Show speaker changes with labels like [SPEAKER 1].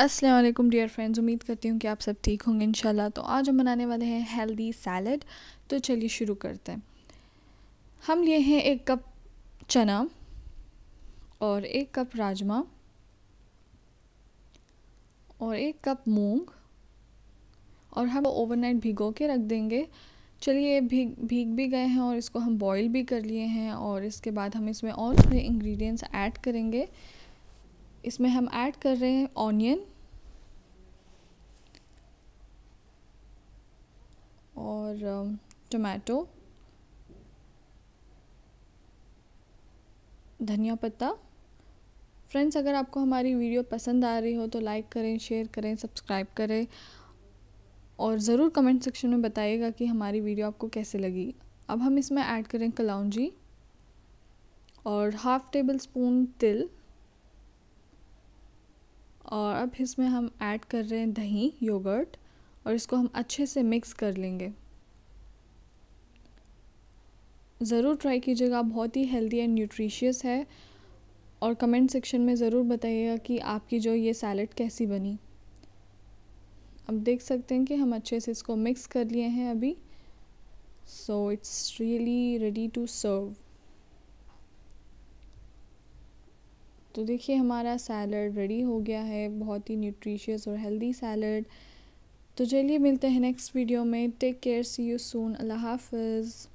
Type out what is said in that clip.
[SPEAKER 1] Aslam dear friends उम्मीद करती हूँ कि आप सब ठीक होंगे इंशाल्लाह तो आज हम बनाने वाले हैं हेल्दी सैलड तो चलिए शुरू करते हैं हम लिए हैं एक कप चना और एक कप राजमा और एक कप मूंग और हम ओवरनाइट भिगो के रख देंगे चलिए भीग भीग भी गए हैं और इसको हम बॉईल भी कर लिए हैं और इसके बाद हम इसमें और थोड़े इंग्रेडिएंट्स ऐड करेंगे इसमें हम ऐड कर रहे हैं ऑनियन और टमाटो धनिया पत्ता फ्रेंड्स अगर आपको हमारी वीडियो पसंद आ रही हो तो लाइक करें शेयर करें सब्सक्राइब करें और ज़रूर कमेंट सेक्शन में बताइएगा कि हमारी वीडियो आपको कैसे लगी अब हम इसमें ऐड करें कलाउंजी और हाफ़ टेबल स्पून तिल और अब इसमें हम ऐड कर रहे हैं दही योगर्ट और इसको हम अच्छे से मिक्स कर लेंगे ज़रूर ट्राई कीजिएगा बहुत ही हेल्दी एंड न्यूट्रिशियस है और कमेंट सेक्शन में ज़रूर बताइएगा कि आपकी जो ये सैलड कैसी बनी अब देख सकते हैं कि हम अच्छे से इसको मिक्स कर लिए हैं अभी so it's really ready to serve तो देखिए हमारा सैलड रेडी हो गया है बहुत ही न्यूट्रिशियस और हेल्दी सैलड तो चलिए मिलते हैं नेक्स्ट वीडियो में take care see you soon अल्लाह हाफिज़